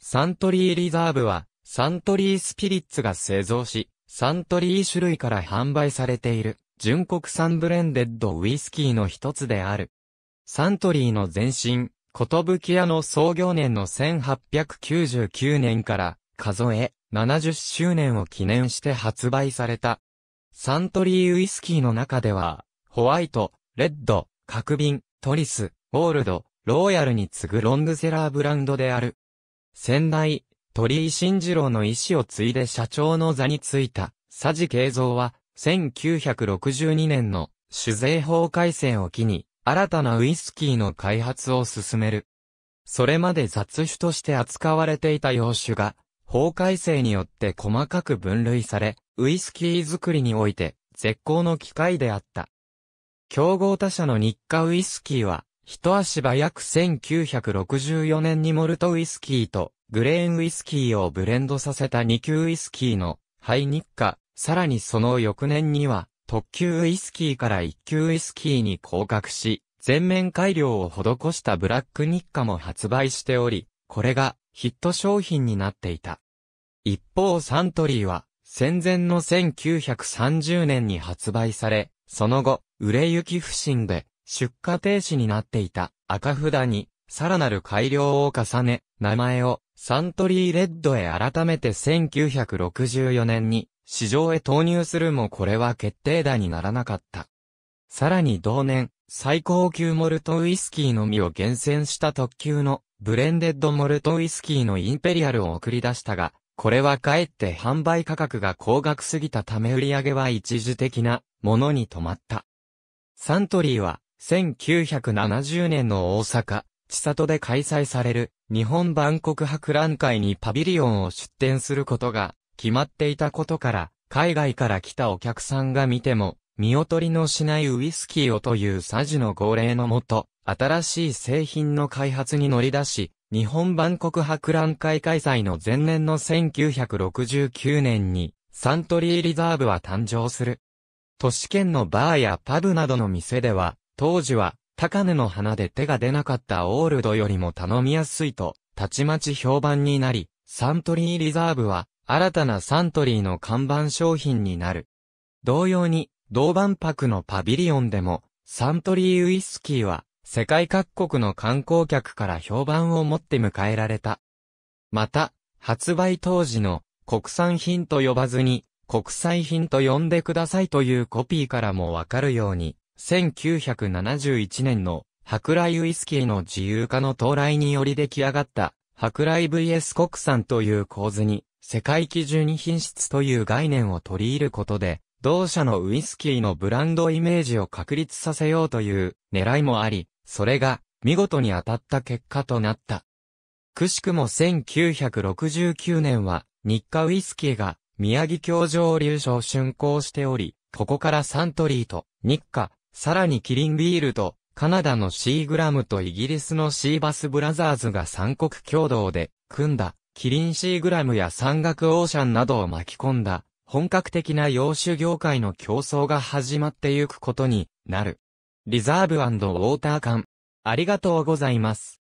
サントリーリザーブは、サントリースピリッツが製造し、サントリー種類から販売されている、純国産ブレンデッドウイスキーの一つである。サントリーの前身、キ屋の創業年の1899年から数え70周年を記念して発売された。サントリーウイスキーの中では、ホワイト、レッド、角瓶、トリス、オールド、ローヤルに次ぐロングセラーブランドである。先代、鳥居慎次郎の意思を継いで社長の座に就いた、佐治慶三は、1962年の酒税法改正を機に、新たなウイスキーの開発を進める。それまで雑種として扱われていた洋酒が、法改正によって細かく分類され、ウイスキー作りにおいて、絶好の機会であった。競合他社の日課ウイスキーは、一足早く1964年にモルトウイスキーとグレーンウイスキーをブレンドさせた二級ウイスキーのハイニッカ、さらにその翌年には特級ウイスキーから一級ウイスキーに降格し、全面改良を施したブラックニッカも発売しており、これがヒット商品になっていた。一方サントリーは戦前の1930年に発売され、その後、売れ行き不振で出荷停止になっていた赤札に、さらなる改良を重ね、名前をサントリーレッドへ改めて1964年に市場へ投入するもこれは決定打にならなかった。さらに同年、最高級モルトウイスキーのみを厳選した特急のブレンデッドモルトウイスキーのインペリアルを送り出したが、これはかえって販売価格が高額すぎたため売り上げは一時的なものに止まった。サントリーは1970年の大阪、千里で開催される日本万国博覧会にパビリオンを出展することが決まっていたことから、海外から来たお客さんが見ても、見劣りのしないウイスキーをというサジの号令のもと、新しい製品の開発に乗り出し、日本万国博覧会開催の前年の1969年に、サントリーリザーブは誕生する。都市圏のバーやパブなどの店では、当時は、高根の花で手が出なかったオールドよりも頼みやすいと、たちまち評判になり、サントリーリザーブは、新たなサントリーの看板商品になる。同様に、同万博のパビリオンでも、サントリーウイスキーは、世界各国の観光客から評判を持って迎えられた。また、発売当時の国産品と呼ばずに国際品と呼んでくださいというコピーからもわかるように、1971年の博来ウイスキーの自由化の到来により出来上がった博来 VS 国産という構図に世界基準品質という概念を取り入ることで同社のウイスキーのブランドイメージを確立させようという狙いもあり、それが見事に当たった結果となった。くしくも1969年は日課ウイスキーが宮城京上流所を竣工しており、ここからサントリーと日課さらにキリンビールと、カナダのシーグラムとイギリスのシーバスブラザーズが三国共同で、組んだ、キリンシーグラムや山岳オーシャンなどを巻き込んだ、本格的な洋酒業界の競争が始まってゆくことになる。リザーブウォーター館。ありがとうございます。